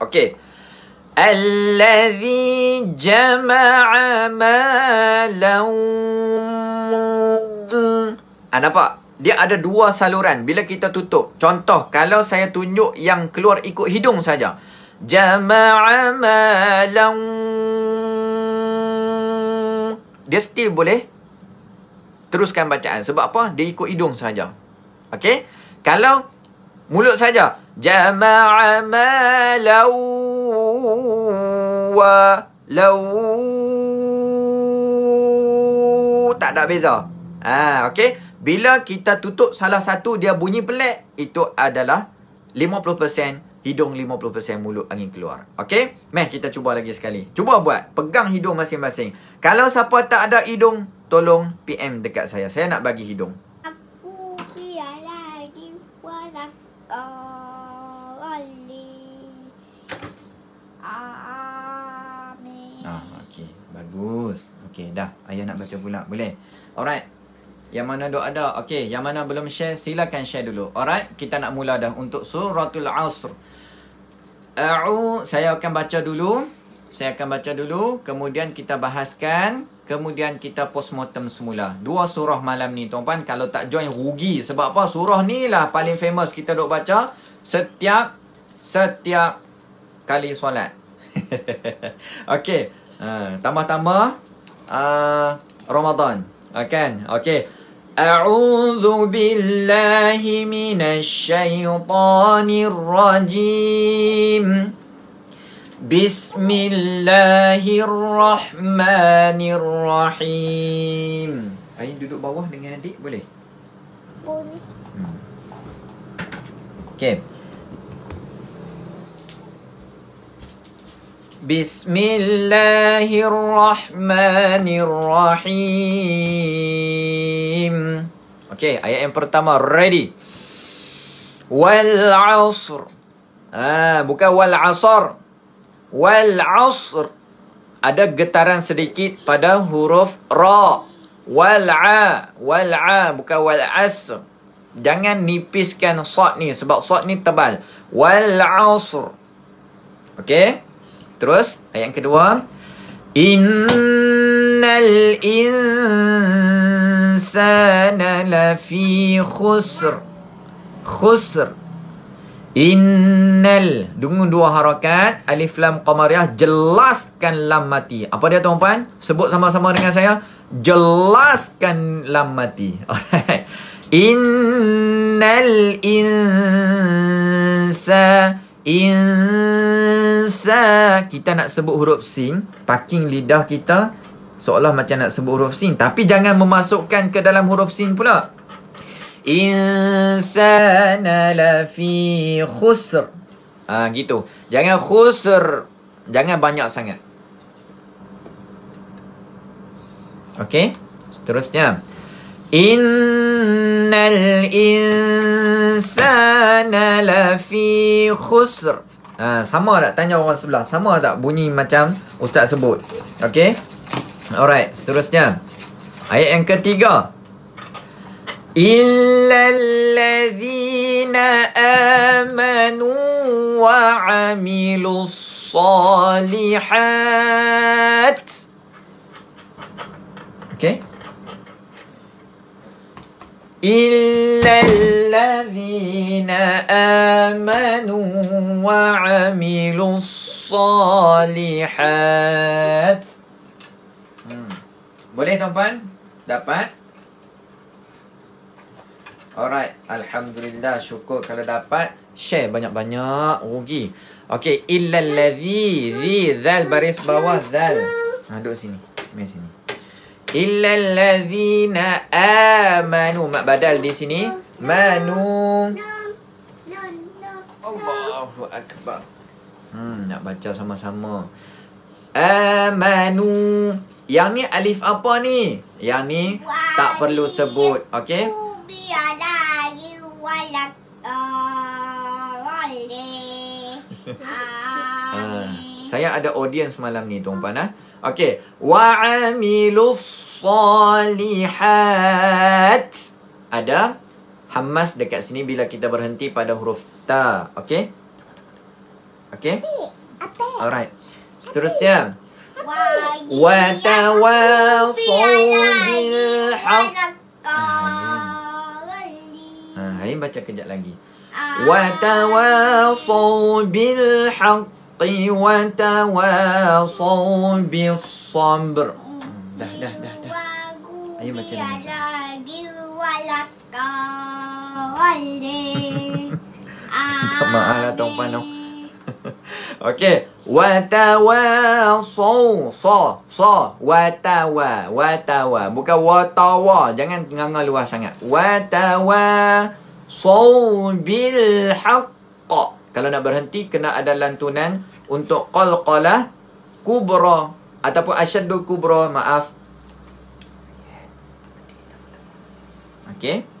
Okey. Allazi jama'a malam. Ha, ah, nampak? Dia ada dua saluran bila kita tutup. Contoh, kalau saya tunjuk yang keluar ikut hidung saja. Jama'a malam. Dia still boleh teruskan bacaan. Sebab apa? Dia ikut hidung saja. Okey? Kalau mulut saja. جمع مالا ولو tak ada beza. Ha, okay. Bila kita tutup salah satu, dia bunyi pelik. Itu adalah 50% hidung, 50% mulut angin keluar. Okay. Meh, kita cuba lagi sekali. Cuba buat. Pegang hidung masing-masing. Kalau siapa tak ada hidung, tolong PM dekat saya. Saya nak bagi hidung. Bagus. Okey, dah. Ayah nak baca pula. Boleh. Alright. Yang mana dok ada? Okey, yang mana belum share silakan share dulu. Alright, kita nak mula dah untuk suratul Asr. A'u, saya akan baca dulu. Saya akan baca dulu, kemudian kita bahaskan, kemudian kita postmortem semula. Dua surah malam ni, tuan-puan. Kalau tak join, rugi. Sebab apa? Surah ni lah paling famous kita dok baca setiap setiap kali solat. Okey. Ha, tambah-tambah ha, uh, Ramadan. Ah, kan? Okey. A'udzu billahi minasy syaithanir rajim. Bismillahirrahmanirrahim. Ain duduk bawah dengan adik boleh? Boleh. Hmm. Okey. Bismillahirrahmanirrahim. okay, ayat yang pertama ready wal asr ah bukan wal asr wal asr ada getaran sedikit pada huruf ra wal a wal a bukan wal asr jangan nipiskan sad ni sebab sad ni tebal wal asr okey Terus ayat kedua Innal insana lafi khusr Khusr Innal Dengan dua harakat Alif lam qamariah ya. Jelaskan lam mati Apa dia tuan-puan? Sebut sama-sama dengan saya Jelaskan lam mati Alright Innal insa Insa Sa Kita nak sebut huruf Sin Parking lidah kita Seolah macam nak sebut huruf Sin Tapi jangan memasukkan ke dalam huruf Sin pula Insana fi khusr Ha, gitu Jangan khusr Jangan banyak sangat Okay Seterusnya Innal insana fi khusr Ha, sama tak? Tanya orang sebelah. Sama tak bunyi macam ustaz sebut? Okay? Alright, seterusnya. Ayat yang ketiga. Illa allazina amanu wa amilu salihat. Okay? Illa allazina الذين آمنوا وعملوا الصالحات hmm. Boleh tuan-tuan? Dapat? Alright, Alhamdulillah syukur kalau dapat Share banyak-banyak rugi Okay, illa ladhi Zi zal baris bawah zal ha, Duduk sini, mari sini Illa ladhina amanu Mak badal di sini Manu. Allahu akbar. Hmm, nak baca sama-sama. Eh, Manu. Yang ni alif apa ni? Yang ni tak perlu sebut. Okay? saya ada audience malam ni, Tuan Puan. Eh? Okay. Wa salihat. Ada? Hamas dekat sini bila kita berhenti pada huruf ta. Okay? Okay? Alright. Seterusnya. Wa ayo ah, baca kejap lagi. Ah. Wa tawasau bil haq. Wa tawasau bil sabr. Dah, dah, dah. dah. Ayo baca lagi. Wa lakau boleh. Ah. Maaf lah tuan puan. Okey, watawa so so watawa watawa bukan watawa jangan tengah luar sangat. Watawa so bil Kalau nak berhenti kena ada lantunan untuk qalqalah kubra ataupun asyaddu kubra maaf. Okey.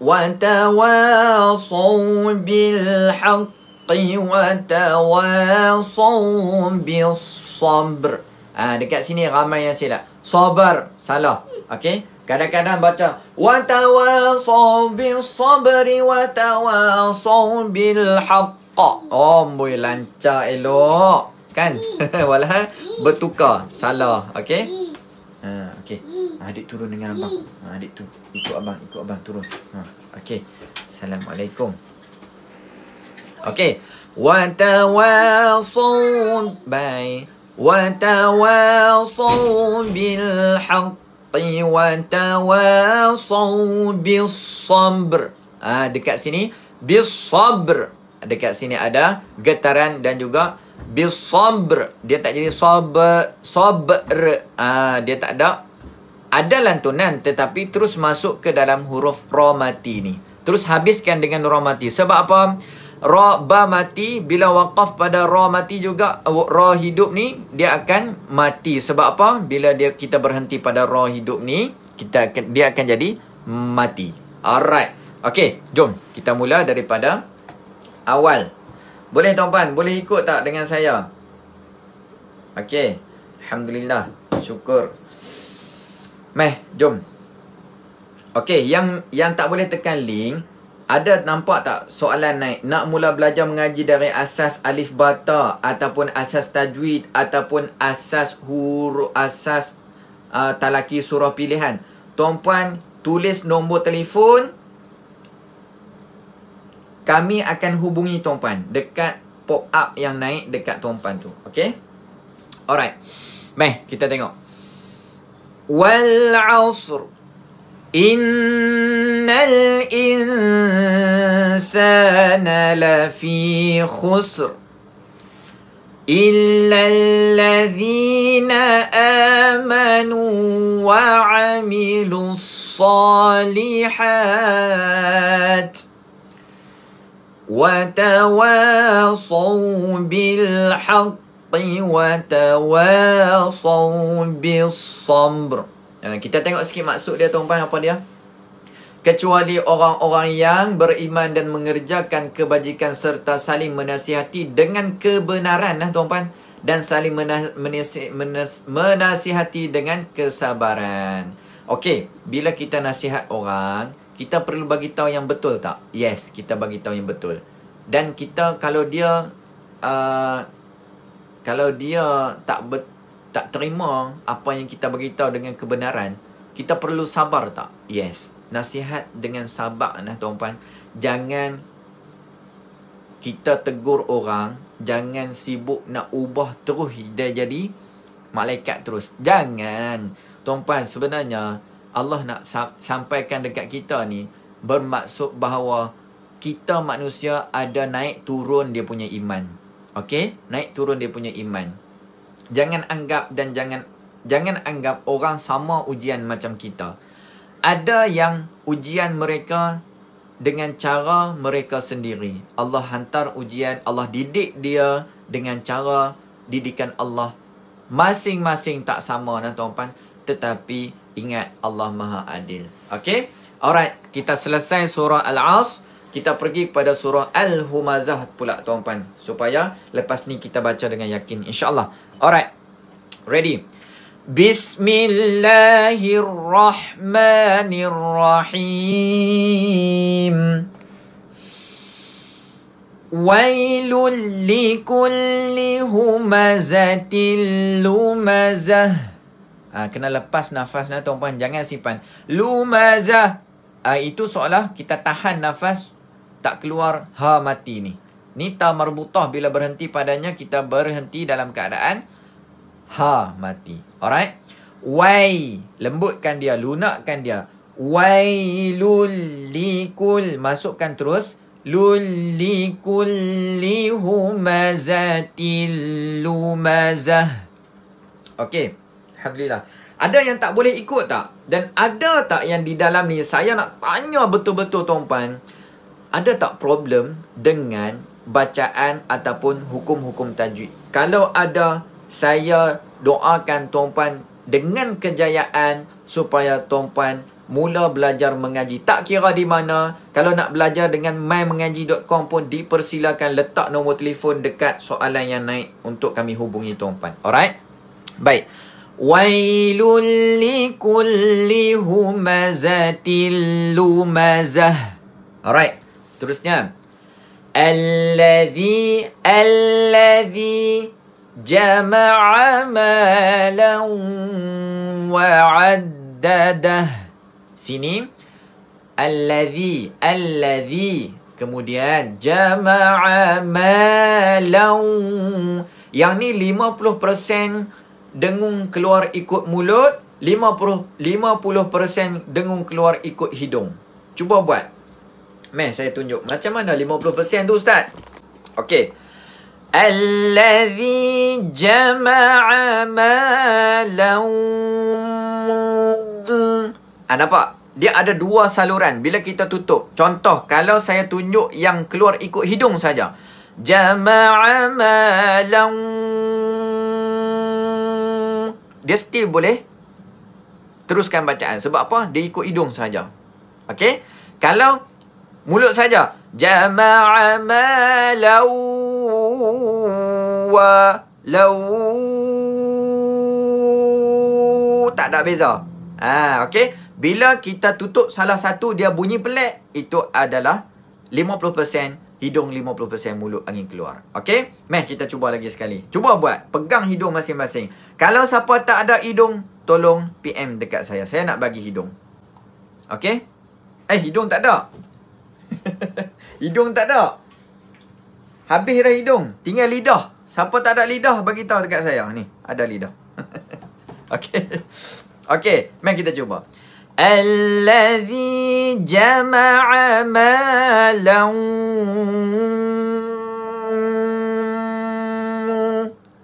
وتواصوا بالحق وتواصوا بالصبر Ha, dekat sini ramai yang silap. Sabar. Salah. Okay. Kadang-kadang baca. Watawasaw bil sabri watawasaw bil haqqa. Oh, boy. Lancar elok. Kan? Walau bertukar. Salah. Okay. Ha, okey. Adik turun dengan abang. Ha, adik tu ikut abang, ikut abang turun. Ha, okey. Assalamualaikum. Okey. Wa tawasun bai. Wa tawasun bil haqq wa tawasun bis sabr. Ha, dekat sini bis sabr. Dekat sini ada getaran dan juga bisabr dia tak jadi sabr sabr ah dia tak ada ada lantunan tetapi terus masuk ke dalam huruf ra mati ni terus habiskan dengan ra mati sebab apa ra ba mati bila waqaf pada ra mati juga eh, ra hidup ni dia akan mati sebab apa bila dia kita berhenti pada ra hidup ni kita dia akan jadi mati alright Okay, jom kita mula daripada awal boleh tuan-puan? Boleh ikut tak dengan saya? Okey. Alhamdulillah. Syukur. Meh, jom. Okey, yang yang tak boleh tekan link, ada nampak tak soalan naik? Nak mula belajar mengaji dari asas alif bata ataupun asas tajwid ataupun asas huruf asas uh, talaki surah pilihan. Tuan-puan, tulis nombor telefon 0377 kami akan hubungi tuan-puan dekat pop-up yang naik dekat tuan-puan tu. Okay? Alright. Baik, kita tengok. Wal-asr. Innal insana lafi khusr. إلا الذين آمنوا وعملوا الصالحات وتواصوا بالحق وتواصوا بالصبر eh, kita tengok sikit maksud dia tuan-tuan apa dia kecuali orang-orang yang beriman dan mengerjakan kebajikan serta saling menasihati dengan kebenaran nah eh, tuan-tuan dan saling menasihati dengan kesabaran okey bila kita nasihat orang kita perlu bagi tahu yang betul tak? Yes, kita bagi tahu yang betul. Dan kita kalau dia uh, kalau dia tak ber, tak terima apa yang kita bagi tahu dengan kebenaran, kita perlu sabar tak? Yes. Nasihat dengan sabar nah tuan-tuan. Jangan kita tegur orang, jangan sibuk nak ubah terus dia jadi malaikat terus. Jangan. Tuan-tuan, sebenarnya Allah nak sampaikan dekat kita ni bermaksud bahawa kita manusia ada naik turun dia punya iman. Okey? Naik turun dia punya iman. Jangan anggap dan jangan jangan anggap orang sama ujian macam kita. Ada yang ujian mereka dengan cara mereka sendiri. Allah hantar ujian, Allah didik dia dengan cara didikan Allah masing-masing tak sama nah tuan-tuan tetapi ingat Allah Maha Adil. Okay? Alright, kita selesai surah Al-As. Kita pergi kepada surah Al-Humazah pula tuan-puan. Supaya lepas ni kita baca dengan yakin. Insya Allah. Alright. Ready. Bismillahirrahmanirrahim. ويل لكل همزه لمزه Ha, kena lepas nafas ni tuan-puan. Jangan simpan. Lumazah. Ha, itu seolah kita tahan nafas. Tak keluar ha mati ni. Ni ta marbutah. Bila berhenti padanya, kita berhenti dalam keadaan ha mati. Alright. Wai. Lembutkan dia. Lunakkan dia. Wailulikul. Masukkan terus. Lulikullihumazatillumazah. Okay. Alhamdulillah. Ada yang tak boleh ikut tak? Dan ada tak yang di dalam ni saya nak tanya betul-betul tuan-puan, ada tak problem dengan bacaan ataupun hukum-hukum tajwid? Kalau ada, saya doakan tuan-puan dengan kejayaan supaya tuan-puan mula belajar mengaji. Tak kira di mana, kalau nak belajar dengan mymengaji.com pun dipersilakan letak nombor telefon dekat soalan yang naik untuk kami hubungi tuan-puan. Alright? Baik. ويل لكل همزة لمزة Alright, terusnya الذي الذي جمع مالا وعدده Sini الذي الذي Kemudian جمع مالا Yang ni 50% dengung keluar ikut mulut, 50 50% dengung keluar ikut hidung. Cuba buat. Meh saya tunjuk macam mana 50% tu ustaz. Okey. Allazi jama'a malam. Ah nampak? Dia ada dua saluran bila kita tutup. Contoh kalau saya tunjuk yang keluar ikut hidung saja. Jama'a malam dia still boleh teruskan bacaan. Sebab apa? Dia ikut hidung saja. okay? Kalau mulut saja. Jama'a ma wa tak ada beza. Ha, okey. Bila kita tutup salah satu dia bunyi pelik, itu adalah 50% hidung 50% mulut angin keluar. okay? Meh kita cuba lagi sekali. Cuba buat. Pegang hidung masing-masing. Kalau siapa tak ada hidung, tolong PM dekat saya. Saya nak bagi hidung. okay? Eh, hidung tak ada. hidung tak ada. Habis dah hidung. Tinggal lidah. Siapa tak ada lidah, bagi tahu dekat saya. Ni, ada lidah. okay? Okay, meh kita cuba. الذي جمع مالا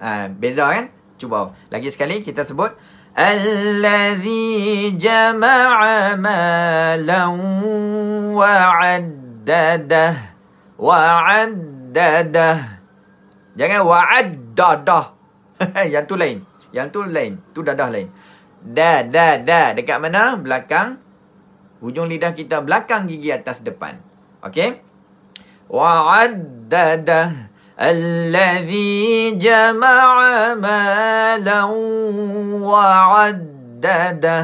Ha, beza kan? Cuba. Lagi sekali kita sebut. Alladhi jama'a malan wa'addadah. Wa'addadah. Jangan wa'addadah. Yang tu lain. Yang tu lain. Tu dadah lain. Da, da, da. Dekat mana? Belakang. Hujung lidah kita belakang gigi atas depan. Okay. Wa'addada alladhi jama'a malam wa'addada.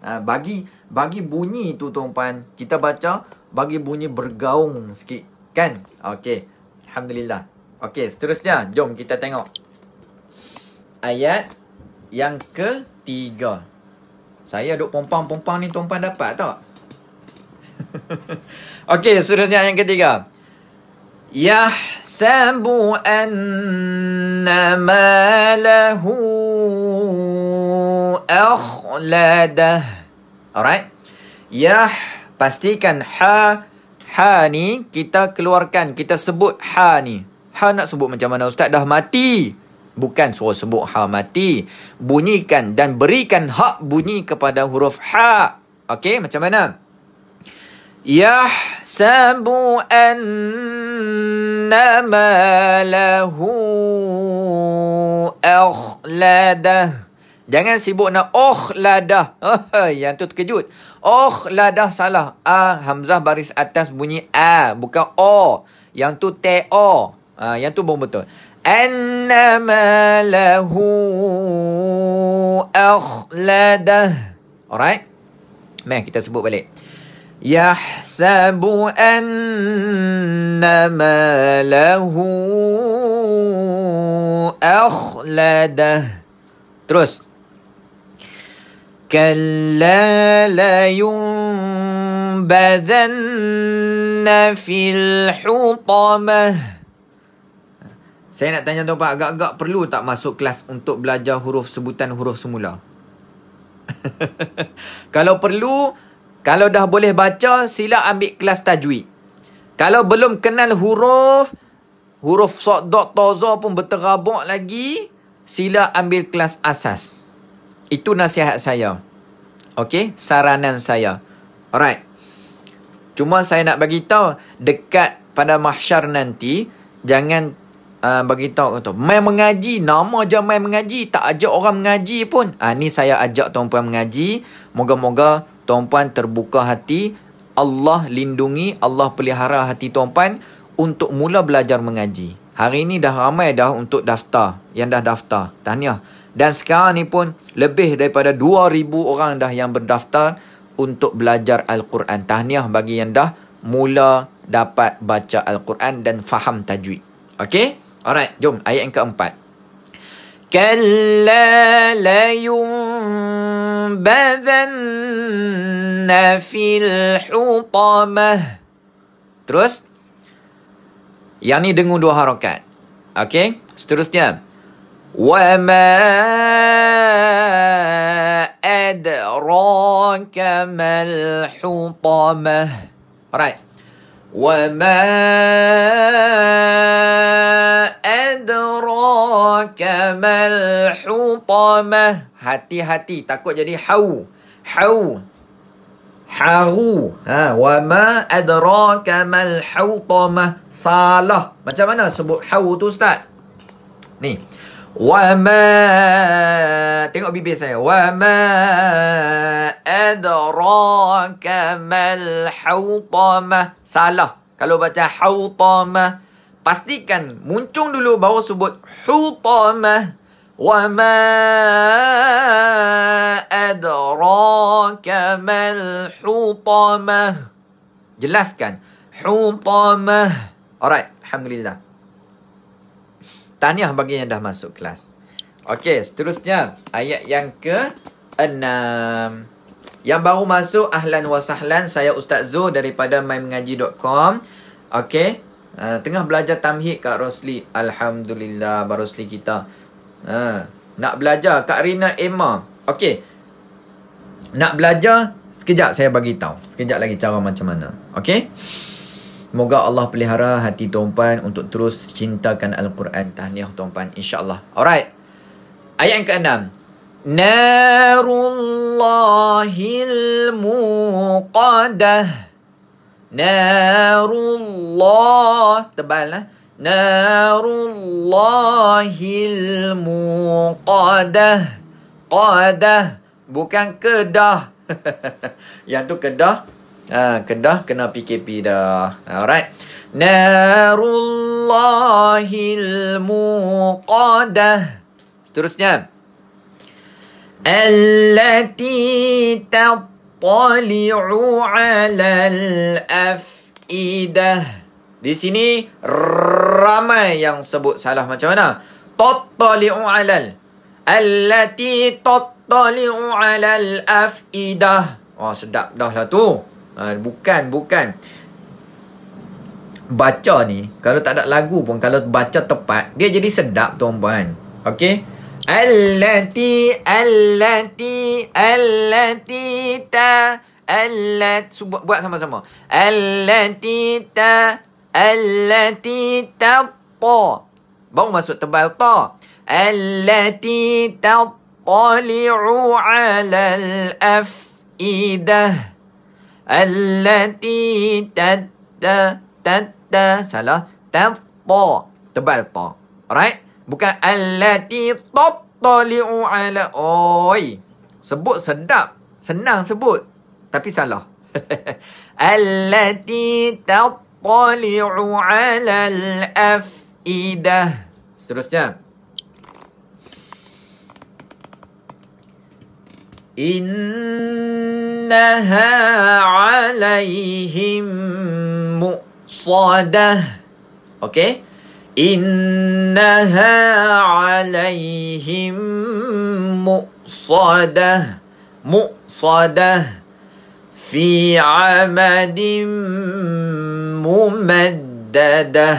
Ah, bagi bagi bunyi tu, tuan-puan. Kita baca bagi bunyi bergaung sikit. Kan? Okay. Alhamdulillah. Okay, seterusnya. Jom kita tengok. Ayat yang ke tiga. Saya duk pompang-pompang ni tuan-puan dapat tak? Okey, seterusnya yang ketiga. Yahsabu anna ma lahu akhladah. Alright. Yah, pastikan ha ha ni kita keluarkan, kita sebut ha ni. Ha nak sebut macam mana ustaz dah mati bukan suruh sebut ha mati bunyikan dan berikan hak bunyi kepada huruf ha okey macam mana sabu anna ma lahu akhladah Jangan sibuk nak oh ladah. Yang tu terkejut. Oh ladah salah. A Hamzah baris atas bunyi A. Bukan O. Yang tu T O. Uh, yang tu pun betul. أن له أخلده Alright Mari kita sebut balik يحسب أن له أخلده Terus كلا لينبذن في الحطمه Saya nak tanya tuan pak, agak-agak perlu tak masuk kelas untuk belajar huruf sebutan huruf semula? kalau perlu, kalau dah boleh baca sila ambil kelas tajwid. Kalau belum kenal huruf huruf sad, dad, ta, za pun berterabak lagi, sila ambil kelas asas. Itu nasihat saya. Okey, saranan saya. Alright. Cuma saya nak bagi tahu dekat pada mahsyar nanti jangan Uh, bagi tahu tu main mengaji nama je main mengaji tak ajak orang mengaji pun uh, ni saya ajak tuan puan mengaji moga-moga tuan puan terbuka hati Allah lindungi Allah pelihara hati tuan puan untuk mula belajar mengaji hari ni dah ramai dah untuk daftar yang dah daftar tahniah dan sekarang ni pun lebih daripada 2000 orang dah yang berdaftar untuk belajar al-Quran tahniah bagi yang dah mula dapat baca al-Quran dan faham tajwid Okay? Alright, jom ayat yang keempat. Kalla la yunbadanna fil hutamah. Terus. Yang ni dengung dua harokat. Okay, seterusnya. Wa ma adraka mal hutamah. Alright. Wa ma adraka mal hutamah. Hati-hati takut jadi hau. Hau. Haru. Ha. Wa ma adraka mal hutamah. Salah. Macam mana sebut hau tu ustaz? Ni. Wa ma tengok bibir saya. Wa ma adraka mal hutamah. Salah. Kalau baca hutamah pastikan muncung dulu baru sebut hutamah wa ma adraka mal hutamah jelaskan hutamah alright alhamdulillah tahniah bagi yang dah masuk kelas okey seterusnya ayat yang ke enam yang baru masuk ahlan wa sahlan saya ustaz Zul daripada maimengaji.com okey Ha, tengah belajar tamhid Kak Rosli. Alhamdulillah Abang Rosli kita. Uh, nak belajar Kak Rina Emma. Okey. Nak belajar sekejap saya bagi tahu. Sekejap lagi cara macam mana. Okey. Moga Allah pelihara hati tuan untuk terus cintakan Al-Quran. Tahniah tuan InsyaAllah. Alright. Ayat yang ke-6. Narullahil muqadah. Narullah Tebal lah ha? Narullahil muqadah Qadah Bukan kedah Yang tu kedah ha, Kedah kena PKP dah Alright Narullahil muqadah Seterusnya Allati tatah tali'u 'ala al-af'idah. Di sini ramai yang sebut salah macam mana? Tattali'u 'ala allati tattali'u 'ala al-af'idah. Oh sedap dah lah tu. Ha, bukan bukan. Baca ni kalau tak ada lagu pun kalau baca tepat dia jadi sedap tuan-tuan. Okay. التي التي التي تا التي buat sama-sama التي تا التي تا baru masuk tebal ta التي تطلع على الأفئدة التي تت تت سلا تط تبال ط right Bukan allati tattali'u ala. Oi. Sebut sedap. Senang sebut. Tapi salah. allati tattali'u ala al-af'idah. Seterusnya. إنها Alaihim مؤصدة أوكي okay. إنها عليهم مؤصدة مؤصدة في عمد ممددة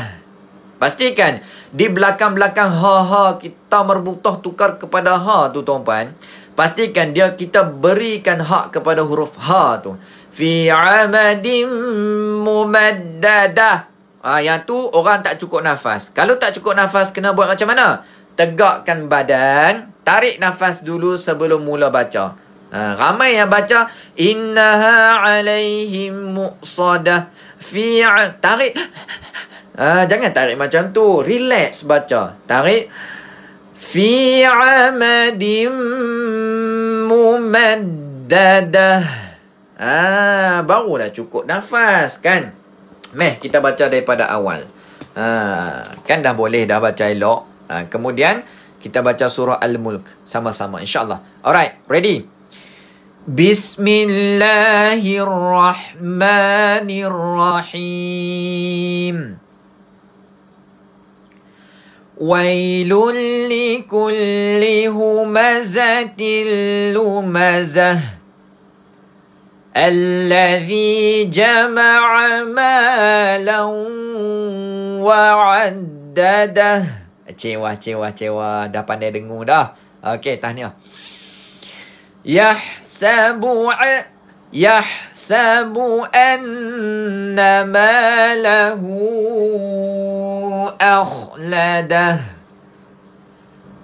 Pastikan di belakang-belakang ha-ha kita merbutah tukar kepada ha tu tuan-puan. Pastikan dia kita berikan hak kepada huruf ha tu. Fi amadim mumaddadah ha, yang tu orang tak cukup nafas. Kalau tak cukup nafas kena buat macam mana? Tegakkan badan, tarik nafas dulu sebelum mula baca. Ha, ramai yang baca Inna alaihim musada fi tarik ha, jangan tarik macam tu relax baca tarik fi amadim mumaddada ah ha, barulah cukup nafas kan Meh, kita baca daripada awal. Ha, kan dah boleh dah baca elok. Ha, kemudian, kita baca surah Al-Mulk sama-sama insyaAllah. Alright, ready? Bismillahirrahmanirrahim. Wailun likulli humazatil lumazah. الذي جمع مالا وعدده Cewa, cewa, cewa. Dah pandai dengung dah. Okey, tahniah. Yahsabu يحسب أن ماله أخلده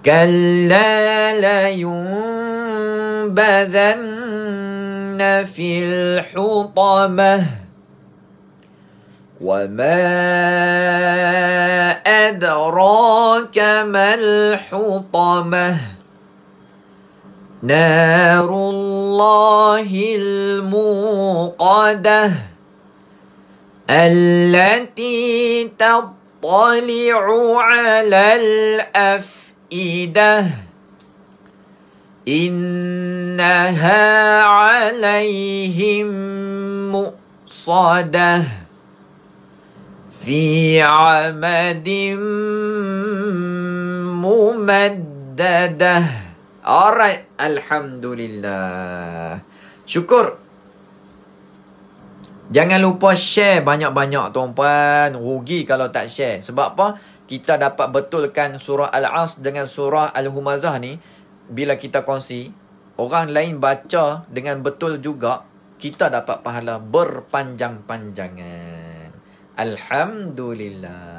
كلا لينبذن يسعون فِي الْحُطَمَةِ وَمَا أَدْرَاكَ مَا الْحُطَمَةِ نَارُ اللَّهِ الْمُوقَدَةِ الَّتِي تَطَّلِعُ عَلَى الْأَفْئِدَةِ إنها عليهم مؤصدة في عمد ممددة Alright, Alhamdulillah Syukur Jangan lupa share banyak-banyak tuan-puan Rugi kalau tak share Sebab apa? Kita dapat betulkan surah Al-As dengan surah Al-Humazah ni bila kita kongsi, orang lain baca dengan betul juga, kita dapat pahala berpanjang-panjangan. Alhamdulillah.